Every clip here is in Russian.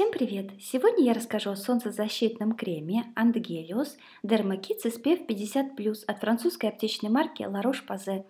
Всем привет! Сегодня я расскажу о солнцезащитном креме Андгелиос Dermakits SPF 50+, от французской аптечной марки La Roche-Posay.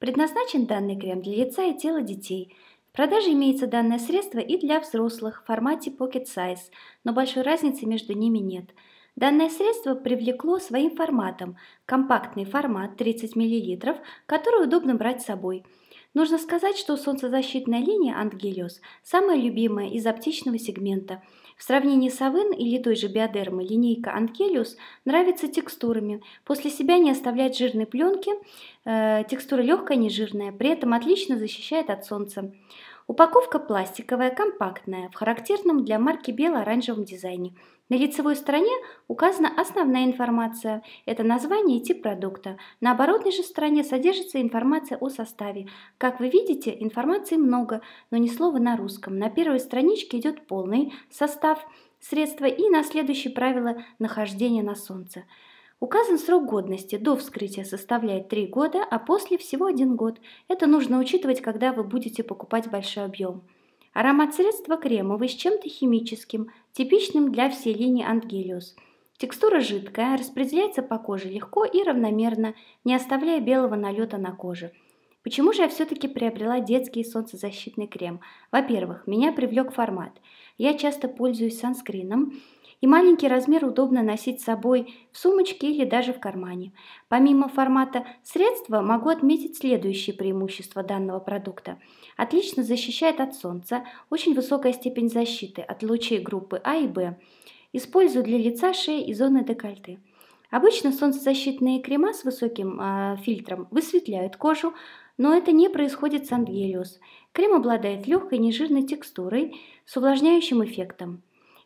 Предназначен данный крем для лица и тела детей. В продаже имеется данное средство и для взрослых в формате Pocket Size, но большой разницы между ними нет. Данное средство привлекло своим форматом – компактный формат 30 мл, который удобно брать с собой – Нужно сказать, что солнцезащитная линия Ангелиос самая любимая из оптичного сегмента. В сравнении с Авен или той же биодермы линейка Ангелиус нравится текстурами. После себя не оставляет жирной пленки, э, текстура легкая, нежирная, при этом отлично защищает от солнца. Упаковка пластиковая, компактная, в характерном для марки бело-оранжевом дизайне. На лицевой стороне указана основная информация – это название и тип продукта. На оборотной же стороне содержится информация о составе. Как вы видите, информации много, но ни слова на русском. На первой страничке идет полный состав средства и на следующее правило нахождения на солнце. Указан срок годности до вскрытия составляет 3 года, а после всего 1 год. Это нужно учитывать, когда вы будете покупать большой объем. Аромат средства кремовый с чем-то химическим, типичным для всей линии Ангелиус. Текстура жидкая, распределяется по коже легко и равномерно, не оставляя белого налета на коже. Почему же я все-таки приобрела детский солнцезащитный крем? Во-первых, меня привлек формат. Я часто пользуюсь санскрином, и маленький размер удобно носить с собой в сумочке или даже в кармане. Помимо формата средства могу отметить следующие преимущества данного продукта. Отлично защищает от солнца, очень высокая степень защиты от лучей группы А и Б. Использую для лица, шеи и зоны декольте. Обычно солнцезащитные крема с высоким э, фильтром высветляют кожу, но это не происходит с Ангелиус. Крем обладает легкой нежирной текстурой с увлажняющим эффектом.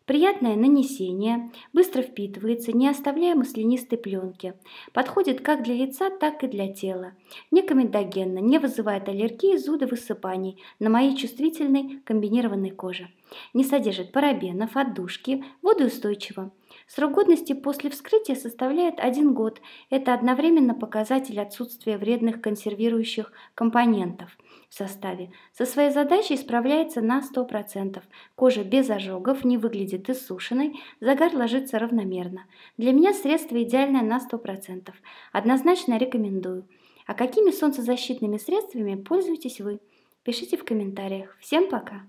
Приятное нанесение, быстро впитывается, не оставляя маслянистой пленки. Подходит как для лица, так и для тела. Некомедогенно, не вызывает аллергии, зуда, высыпаний на моей чувствительной комбинированной коже. Не содержит парабенов, отдушки, водоустойчиво. Срок годности после вскрытия составляет один год. Это одновременно показатель отсутствия вредных консервирующих компонентов в составе. Со своей задачей справляется на 100%. Кожа без ожогов, не выглядит иссушенной, загар ложится равномерно. Для меня средство идеальное на 100%. Однозначно рекомендую. А какими солнцезащитными средствами пользуетесь вы? Пишите в комментариях. Всем пока!